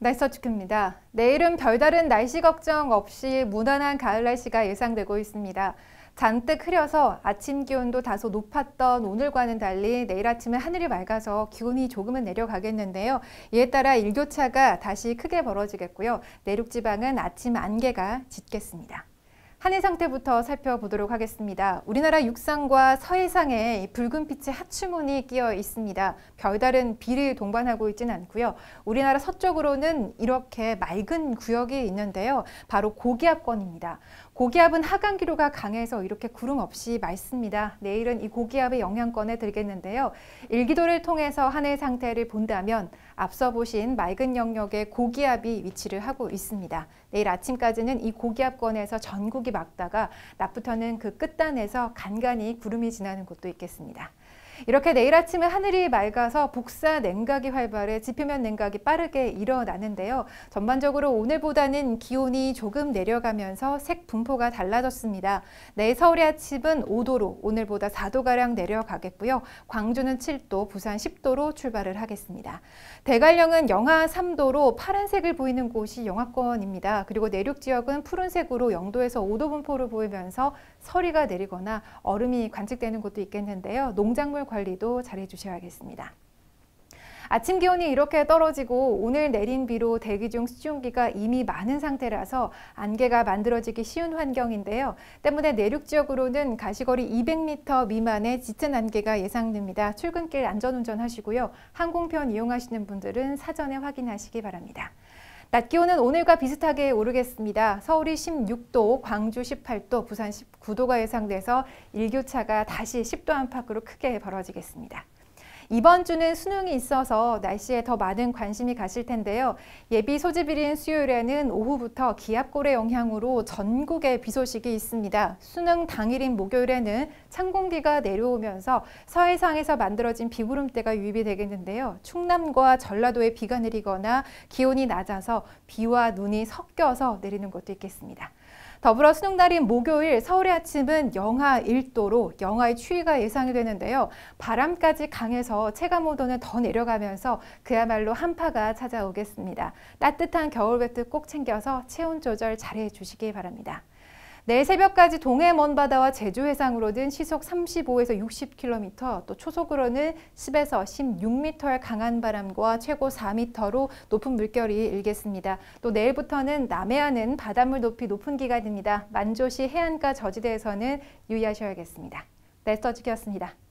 날씨추입니다 내일은 별다른 날씨 걱정 없이 무난한 가을 날씨가 예상되고 있습니다. 잔뜩 흐려서 아침 기온도 다소 높았던 오늘과는 달리 내일 아침에 하늘이 맑아서 기온이 조금은 내려가겠는데요. 이에 따라 일교차가 다시 크게 벌어지겠고요. 내륙지방은 아침 안개가 짙겠습니다. 한해 상태부터 살펴보도록 하겠습니다. 우리나라 육상과 서해상에 붉은 빛의 하추문이 끼어 있습니다. 별다른 비를 동반하고 있지는 않고요. 우리나라 서쪽으로는 이렇게 맑은 구역이 있는데요. 바로 고기압권입니다. 고기압은 하강기류가 강해서 이렇게 구름 없이 맑습니다. 내일은 이 고기압의 영향권에 들겠는데요. 일기도를 통해서 한해 상태를 본다면 앞서 보신 맑은 영역에 고기압이 위치를 하고 있습니다. 내일 아침까지는 이 고기압권에서 전국 여기 막다가 낮부터는 그 끝단에서 간간이 구름이 지나는 곳도 있겠습니다. 이렇게 내일 아침에 하늘이 맑아서 복사 냉각이 활발해 지표면 냉각이 빠르게 일어나는데요. 전반적으로 오늘보다는 기온이 조금 내려가면서 색 분포가 달라졌습니다. 내일 서울의 아침은 5도로 오늘보다 4도가량 내려가겠고요. 광주는 7도, 부산 10도로 출발을 하겠습니다. 대관령은 영하 3도로 파란색을 보이는 곳이 영하권입니다. 그리고 내륙 지역은 푸른색으로 0도에서 5도 분포를 보이면서 서리가 내리거나 얼음이 관측되는 곳도 있겠는데요. 농작물 관리도 잘해 주셔야겠습니다. 아침 기온이 이렇게 떨어지고 오늘 내린 비로 대기 중 수증기가 이미 많은 상태라서 안개가 만들어지기 쉬운 환경인데요. 때문에 내륙 지역으로는 가시거리 200m 미만의 짙은 안개가 예상됩니다. 출근길 안전운전 하시고요. 항공편 이용하시는 분들은 사전에 확인하시기 바랍니다. 낮 기온은 오늘과 비슷하게 오르겠습니다. 서울이 16도, 광주 18도, 부산 19도가 예상돼서 일교차가 다시 10도 안팎으로 크게 벌어지겠습니다. 이번 주는 수능이 있어서 날씨에 더 많은 관심이 가실 텐데요. 예비 소집일인 수요일에는 오후부터 기압골의 영향으로 전국에 비 소식이 있습니다. 수능 당일인 목요일에는 찬 공기가 내려오면서 서해상에서 만들어진 비구름대가 유입이 되겠는데요. 충남과 전라도에 비가 내리거나 기온이 낮아서 비와 눈이 섞여서 내리는 곳도 있겠습니다. 더불어 수능날인 목요일 서울의 아침은 영하 1도로 영하의 추위가 예상이 되는데요. 바람까지 강해서 체감 온도는 더 내려가면서 그야말로 한파가 찾아오겠습니다. 따뜻한 겨울 외트꼭 챙겨서 체온 조절 잘해 주시기 바랍니다. 내일 새벽까지 동해 먼바다와 제주 해상으로는 시속 35에서 60km, 또 초속으로는 10에서 16m의 강한 바람과 최고 4m로 높은 물결이 일겠습니다. 또 내일부터는 남해안은 바닷물 높이 높은 기간입니다. 만조시 해안가 저지대에서는 유의하셔야겠습니다. 날써주기였습니다. 네,